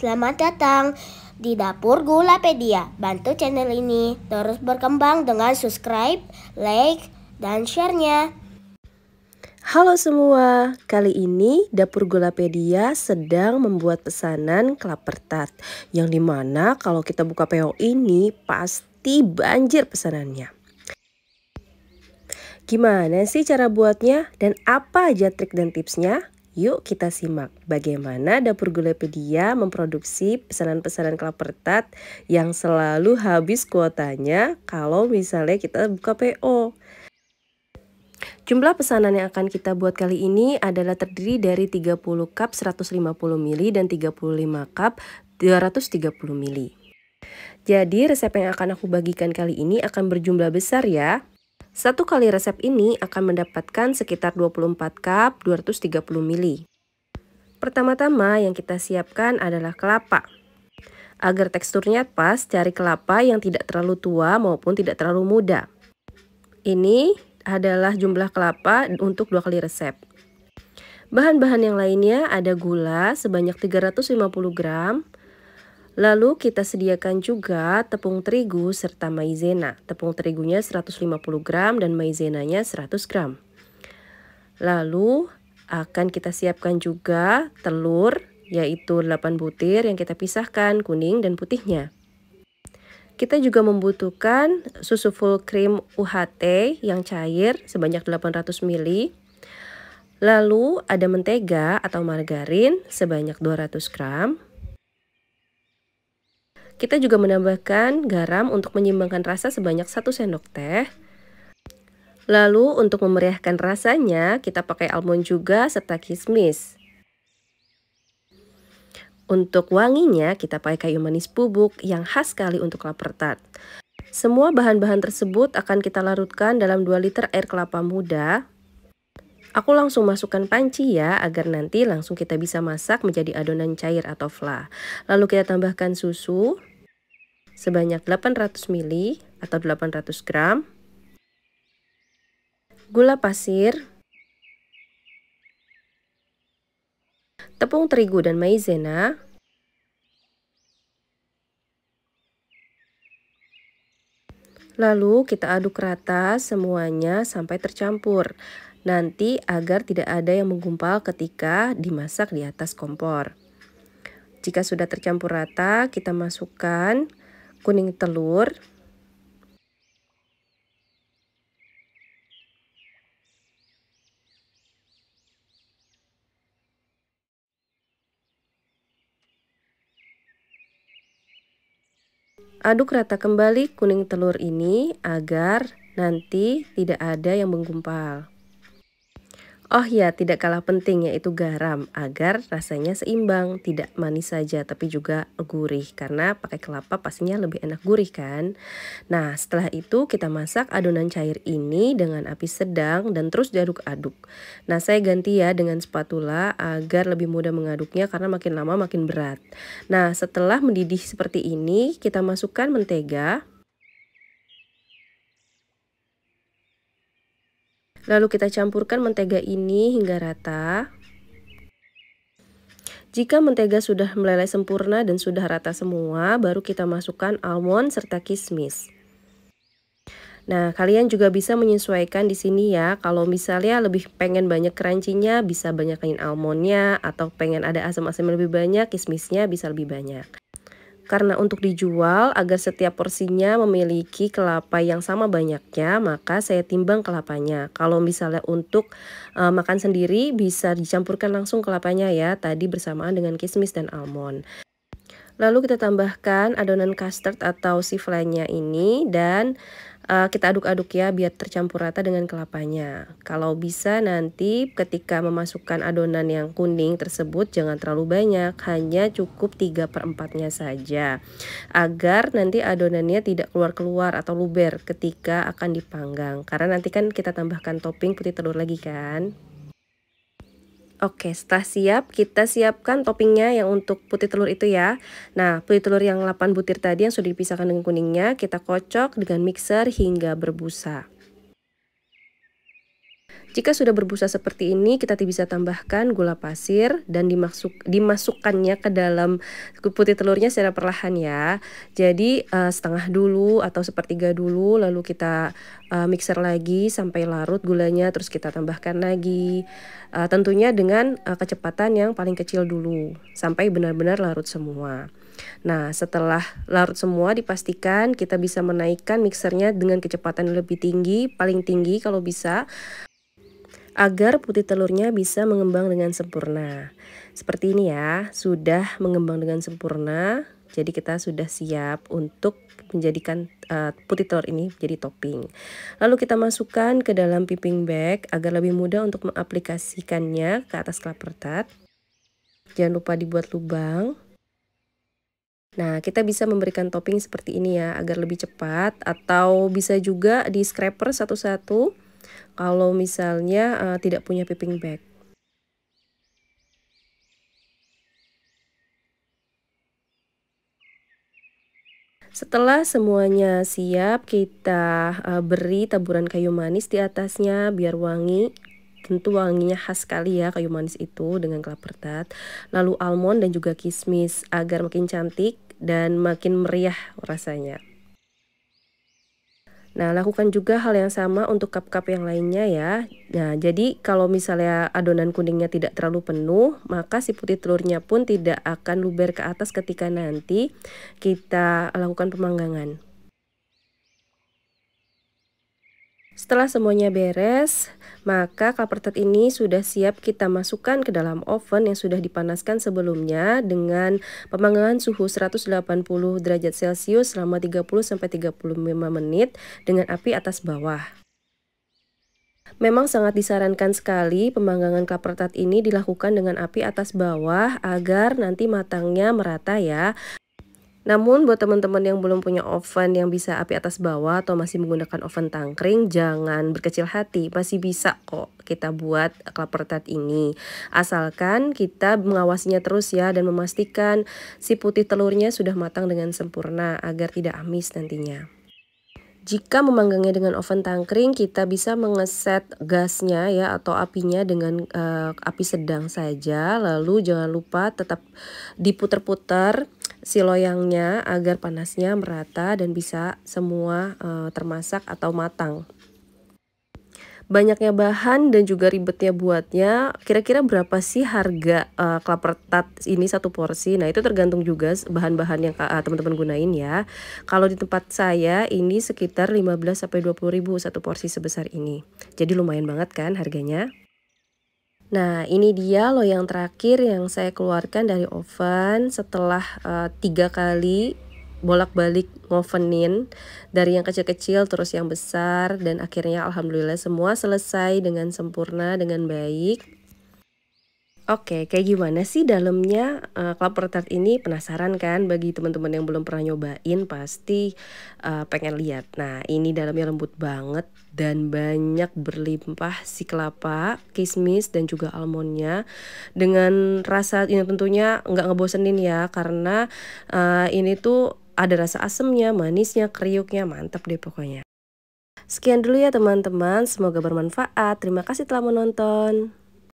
Selamat datang di Dapur Gulapedia. Bantu channel ini terus berkembang dengan subscribe, like, dan sharenya. Halo semua, kali ini Dapur Gulapedia sedang membuat pesanan klaper tart Yang dimana kalau kita buka PO ini pasti banjir pesanannya Gimana sih cara buatnya dan apa aja trik dan tipsnya? Yuk kita simak bagaimana dapur Gulepedia memproduksi pesanan-pesanan kelapertat yang selalu habis kuotanya kalau misalnya kita buka PO. Jumlah pesanan yang akan kita buat kali ini adalah terdiri dari 30 cup 150 ml dan 35 cup 230 ml. Jadi resep yang akan aku bagikan kali ini akan berjumlah besar ya. Satu kali resep ini akan mendapatkan sekitar 24 cup 230 ml. Pertama-tama yang kita siapkan adalah kelapa. Agar teksturnya pas, cari kelapa yang tidak terlalu tua maupun tidak terlalu muda. Ini adalah jumlah kelapa untuk dua kali resep. Bahan-bahan yang lainnya ada gula sebanyak 350 gram, Lalu kita sediakan juga tepung terigu serta maizena. Tepung terigunya 150 gram dan maizenanya 100 gram. Lalu akan kita siapkan juga telur yaitu 8 butir yang kita pisahkan kuning dan putihnya. Kita juga membutuhkan susu full cream UHT yang cair sebanyak 800 ml. Lalu ada mentega atau margarin sebanyak 200 gram. Kita juga menambahkan garam untuk menyimbangkan rasa sebanyak 1 sendok teh. Lalu untuk memeriahkan rasanya, kita pakai almond juga serta kismis. Untuk wanginya, kita pakai kayu manis bubuk yang khas sekali untuk lapar Semua bahan-bahan tersebut akan kita larutkan dalam 2 liter air kelapa muda. Aku langsung masukkan panci ya, agar nanti langsung kita bisa masak menjadi adonan cair atau fla. Lalu kita tambahkan susu, sebanyak 800 ml atau 800 gram, gula pasir, tepung terigu dan maizena, Lalu kita aduk rata semuanya sampai tercampur. Nanti agar tidak ada yang menggumpal ketika dimasak di atas kompor. Jika sudah tercampur rata, kita masukkan kuning telur Aduk rata kembali kuning telur ini agar nanti tidak ada yang menggumpal. Oh ya, tidak kalah penting yaitu garam agar rasanya seimbang, tidak manis saja tapi juga gurih karena pakai kelapa pastinya lebih enak gurih kan. Nah, setelah itu kita masak adonan cair ini dengan api sedang dan terus diaduk-aduk. Nah, saya ganti ya dengan spatula agar lebih mudah mengaduknya karena makin lama makin berat. Nah, setelah mendidih seperti ini, kita masukkan mentega Lalu kita campurkan mentega ini hingga rata. Jika mentega sudah meleleh sempurna dan sudah rata semua, baru kita masukkan almond serta kismis. Nah, kalian juga bisa menyesuaikan di sini ya. Kalau misalnya lebih pengen banyak crunchy bisa banyakin almondnya atau pengen ada asam-asam lebih banyak, kismisnya bisa lebih banyak. Karena untuk dijual agar setiap porsinya memiliki kelapa yang sama banyaknya, maka saya timbang kelapanya. Kalau misalnya untuk e, makan sendiri bisa dicampurkan langsung kelapanya ya, tadi bersamaan dengan kismis dan almond. Lalu kita tambahkan adonan custard atau siflenya ini dan uh, kita aduk-aduk ya biar tercampur rata dengan kelapanya. Kalau bisa nanti ketika memasukkan adonan yang kuning tersebut jangan terlalu banyak, hanya cukup 3 per 4 nya saja. Agar nanti adonannya tidak keluar-keluar atau luber ketika akan dipanggang. Karena nanti kan kita tambahkan topping putih telur lagi kan. Oke, setelah siap, kita siapkan toppingnya yang untuk putih telur itu ya. Nah, putih telur yang 8 butir tadi yang sudah dipisahkan dengan kuningnya, kita kocok dengan mixer hingga berbusa. Jika sudah berbusa seperti ini, kita bisa tambahkan gula pasir dan dimasuk, dimasukkannya ke dalam putih telurnya secara perlahan ya. Jadi uh, setengah dulu atau sepertiga dulu, lalu kita uh, mixer lagi sampai larut gulanya, terus kita tambahkan lagi. Uh, tentunya dengan uh, kecepatan yang paling kecil dulu, sampai benar-benar larut semua. Nah, setelah larut semua dipastikan kita bisa menaikkan mixernya dengan kecepatan lebih tinggi, paling tinggi kalau bisa agar putih telurnya bisa mengembang dengan sempurna. Seperti ini ya, sudah mengembang dengan sempurna. Jadi kita sudah siap untuk menjadikan uh, putih telur ini jadi topping. Lalu kita masukkan ke dalam piping bag agar lebih mudah untuk mengaplikasikannya ke atas klaper tart. Jangan lupa dibuat lubang. Nah, kita bisa memberikan topping seperti ini ya agar lebih cepat atau bisa juga di scraper satu-satu kalau misalnya uh, tidak punya piping bag. Setelah semuanya siap, kita uh, beri taburan kayu manis di atasnya biar wangi. Tentu wanginya khas sekali ya kayu manis itu dengan kelapa Lalu almond dan juga kismis agar makin cantik dan makin meriah rasanya. Nah, lakukan juga hal yang sama untuk cup-cup yang lainnya ya. Nah, jadi kalau misalnya adonan kuningnya tidak terlalu penuh, maka si putih telurnya pun tidak akan luber ke atas ketika nanti kita lakukan pemanggangan. Setelah semuanya beres, maka kapertet ini sudah siap kita masukkan ke dalam oven yang sudah dipanaskan sebelumnya dengan pemanggangan suhu 180 derajat Celcius selama 30 35 menit dengan api atas bawah. Memang sangat disarankan sekali pemanggangan kapertet ini dilakukan dengan api atas bawah agar nanti matangnya merata ya. Namun buat teman-teman yang belum punya oven yang bisa api atas bawah atau masih menggunakan oven tangkring, jangan berkecil hati, masih bisa kok kita buat klaper tart ini. Asalkan kita mengawasinya terus ya dan memastikan si putih telurnya sudah matang dengan sempurna agar tidak amis nantinya. Jika memanggangnya dengan oven tangkring, kita bisa mengeset gasnya ya atau apinya dengan uh, api sedang saja. Lalu jangan lupa tetap diputer-puter si loyangnya agar panasnya merata dan bisa semua e, termasak atau matang. Banyaknya bahan dan juga ribetnya buatnya, kira-kira berapa sih harga uh, klaper tat ini satu porsi? Nah itu tergantung juga bahan-bahan yang uh, teman-teman gunain ya. Kalau di tempat saya ini sekitar 15-20 ribu satu porsi sebesar ini. Jadi lumayan banget kan harganya. Nah ini dia loh yang terakhir yang saya keluarkan dari oven setelah eh, tiga kali bolak-balik ngovenin dari yang kecil-kecil terus yang besar dan akhirnya alhamdulillah semua selesai dengan sempurna dengan baik Oke, kayak gimana sih dalamnya uh, Club ini? Penasaran kan? Bagi teman-teman yang belum pernah nyobain pasti uh, pengen lihat. Nah, ini dalamnya lembut banget dan banyak berlimpah si kelapa, kismis dan juga almondnya dengan rasa ini tentunya nggak ngebosenin ya karena uh, ini tuh ada rasa asemnya, manisnya, kriuknya, mantap deh pokoknya. Sekian dulu ya teman-teman, semoga bermanfaat. Terima kasih telah menonton.